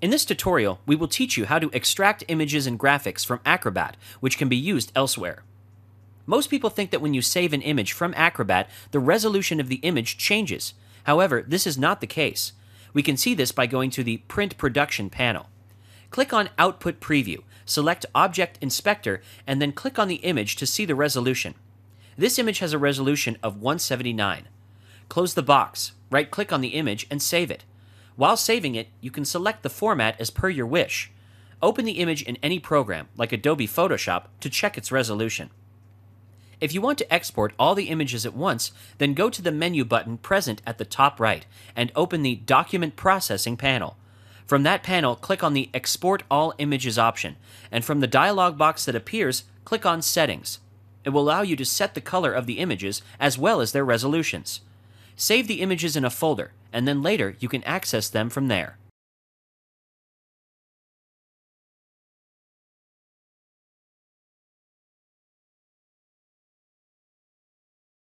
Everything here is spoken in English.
In this tutorial, we will teach you how to extract images and graphics from Acrobat, which can be used elsewhere. Most people think that when you save an image from Acrobat, the resolution of the image changes. However, this is not the case. We can see this by going to the Print Production panel. Click on Output Preview, select Object Inspector, and then click on the image to see the resolution. This image has a resolution of 179. Close the box, right click on the image, and save it. While saving it, you can select the format as per your wish. Open the image in any program, like Adobe Photoshop, to check its resolution. If you want to export all the images at once, then go to the menu button present at the top right and open the Document Processing panel. From that panel, click on the Export All Images option, and from the dialog box that appears, click on Settings. It will allow you to set the color of the images as well as their resolutions. Save the images in a folder, and then later you can access them from there.